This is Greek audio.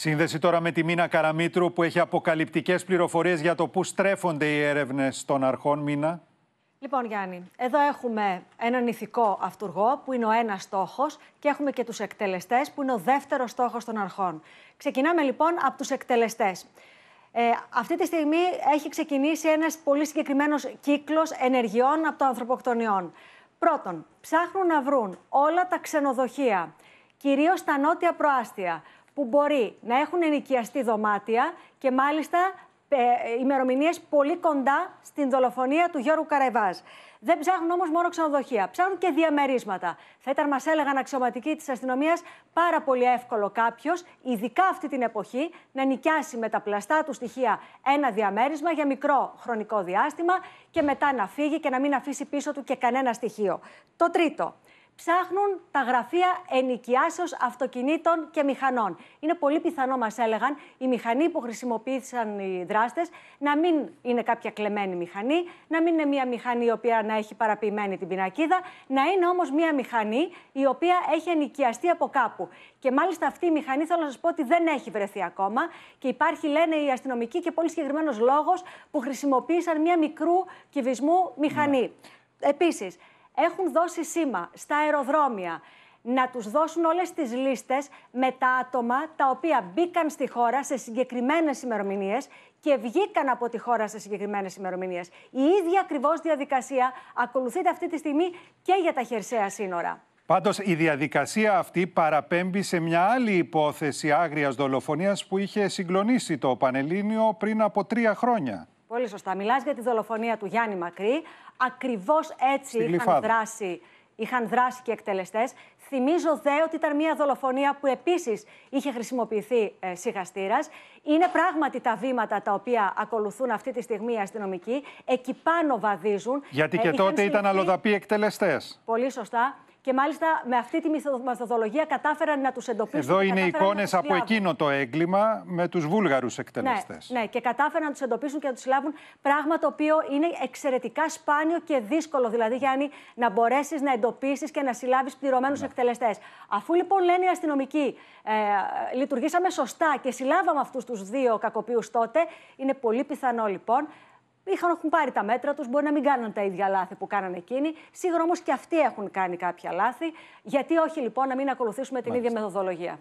Σύνδεση τώρα με τη Μίνα Καραμίτρου που έχει αποκαλυπτικές πληροφορίες για το πού στρέφονται οι έρευνες των αρχών. Μίνα. Λοιπόν, Γιάννη, εδώ έχουμε έναν ηθικό αυτούργο που είναι ο ένας στόχος και έχουμε και τους εκτελεστές που είναι ο δεύτερος στόχος των αρχών. Ξεκινάμε λοιπόν από τους εκτελεστές. Ε, αυτή τη στιγμή έχει ξεκινήσει ένας πολύ συγκεκριμένος κύκλος ενεργειών από το ανθρωποκτονιών. Πρώτον, ψάχνουν να βρουν όλα τα ξενοδοχεία, κυρίως στα νότια προάστια, που μπορεί να έχουν ενοικιαστεί δωμάτια και μάλιστα ε, ε ημερομηνίες πολύ κοντά στην δολοφονία του Γιώργου Καρεβάζ. Δεν ψάχνουν όμως μόνο ξενοδοχεία, ψάχνουν και διαμερίσματα. Θα ήταν, μας έλεγαν αξιωματικοί της αστυνομίας, πάρα πολύ εύκολο κάποιος, ειδικά αυτή την εποχή, να νοικιάσει με τα πλαστά του στοιχεία ένα διαμέρισμα για μικρό χρονικό διάστημα και μετά να φύγει και να μην αφήσει πίσω του και κανένα στοιχείο. Το τρίτο, ψάχνουν τα γραφεία ενοικιάσεως αυτοκινήτων και μηχανών. Είναι πολύ πιθανό, μας έλεγαν, η μηχανή που χρησιμοποίησαν οι δράστες να μην είναι κάποια κλεμμένη μηχανή, να μην είναι μια μηχανή η οποία να έχει παραποιημένη την πινακίδα, να είναι όμως μια μηχανή η οποία έχει ενοικιαστεί από κάπου. Και μάλιστα αυτή η μηχανή, θέλω να σας πω ότι δεν έχει βρεθεί ακόμα και υπάρχει, λένε οι αστυνομικοί, και πολύ συγκεκριμένος λόγος που χρησιμοποίησαν μια μικρού κυβισμού μηχανή. Ναι. Επίσης, έχουν δώσει σήμα στα αεροδρόμια να τους δώσουν όλες τις λίστες με τα άτομα τα οποία μπήκαν στη χώρα σε συγκεκριμένες ημερομηνίες και βγήκαν από τη χώρα σε συγκεκριμένες ημερομηνίες. Η ίδια ακριβώς διαδικασία ακολουθείται αυτή τη στιγμή και για τα χερσαία σύνορα. Πάντως η διαδικασία αυτή παραπέμπει σε μια άλλη υπόθεση άγριας δολοφονίας που είχε συγκλονίσει το Πανελλήνιο πριν από τρία χρόνια. Πολύ σωστά. Μιλάς για τη δολοφονία του Γιάννη Μακρύ. Ακριβώς έτσι είχαν δράσει, είχαν δράσει και εκτελεστές. Θυμίζω δε ότι ήταν μια δολοφονία που επίσης είχε χρησιμοποιηθεί ε, σιγαστήρα. Είναι πράγματι τα βήματα τα οποία ακολουθούν αυτή τη στιγμή οι αστυνομικοί. Εκεί πάνω βαδίζουν. Γιατί ε, και τότε ήταν αλλοδαποί εκτελεστές. Πολύ σωστά και μάλιστα με αυτή τη μεθοδολογία κατάφεραν να τους εντοπίσουν. Εδώ είναι εικόνε από εκείνο το έγκλημα με τους Βούλγαρους εκτελεστές. Ναι, ναι, και κατάφεραν να τους εντοπίσουν και να τους συλλάβουν. Πράγμα το οποίο είναι εξαιρετικά σπάνιο και δύσκολο. Δηλαδή, Γιάννη, να μπορέσεις να εντοπίσεις και να συλλάβεις πληρωμένους ναι. εκτελεστές. Αφού λοιπόν λένε οι αστυνομικοί, ε, λειτουργήσαμε σωστά και συλλάβαμε αυτούς τους δύο κακοποιούς τότε, είναι πολύ πιθανό λοιπόν είχαν έχουν πάρει τα μέτρα τους, μπορεί να μην κάνουν τα ίδια λάθη που κάνανε εκείνοι. Σίγουρα όμως και αυτοί έχουν κάνει κάποια λάθη. Γιατί όχι λοιπόν να μην ακολουθήσουμε την ίδια μεθοδολογία.